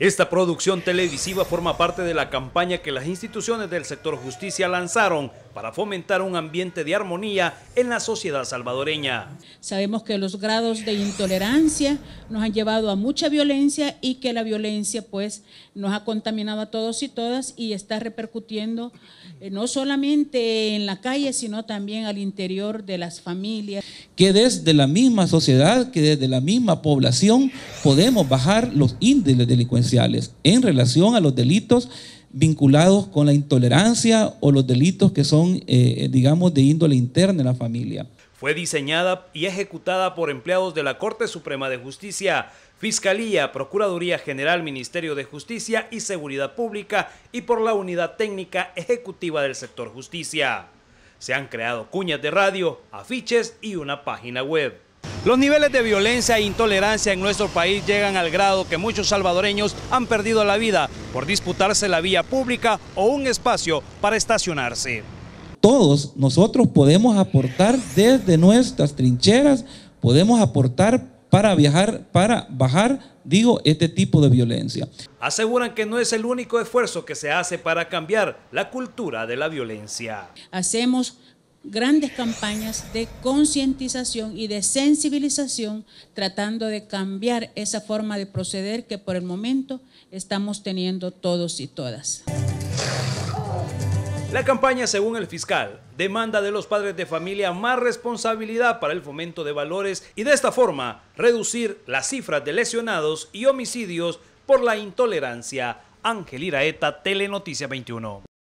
Esta producción televisiva forma parte de la campaña que las instituciones del sector justicia lanzaron para fomentar un ambiente de armonía en la sociedad salvadoreña. Sabemos que los grados de intolerancia nos han llevado a mucha violencia y que la violencia pues nos ha contaminado a todos y todas y está repercutiendo eh, no solamente en la calle sino también al interior de las familias. Que desde la misma sociedad, que desde la misma población podemos bajar los índices de delincuencia en relación a los delitos vinculados con la intolerancia o los delitos que son, eh, digamos, de índole interna en la familia. Fue diseñada y ejecutada por empleados de la Corte Suprema de Justicia, Fiscalía, Procuraduría General, Ministerio de Justicia y Seguridad Pública y por la Unidad Técnica Ejecutiva del Sector Justicia. Se han creado cuñas de radio, afiches y una página web. Los niveles de violencia e intolerancia en nuestro país llegan al grado que muchos salvadoreños han perdido la vida por disputarse la vía pública o un espacio para estacionarse. Todos nosotros podemos aportar desde nuestras trincheras, podemos aportar para viajar, para bajar, digo, este tipo de violencia. Aseguran que no es el único esfuerzo que se hace para cambiar la cultura de la violencia. Hacemos grandes campañas de concientización y de sensibilización tratando de cambiar esa forma de proceder que por el momento estamos teniendo todos y todas. La campaña, según el fiscal, demanda de los padres de familia más responsabilidad para el fomento de valores y de esta forma reducir las cifras de lesionados y homicidios por la intolerancia. Ángel Iraeta, Telenoticia 21.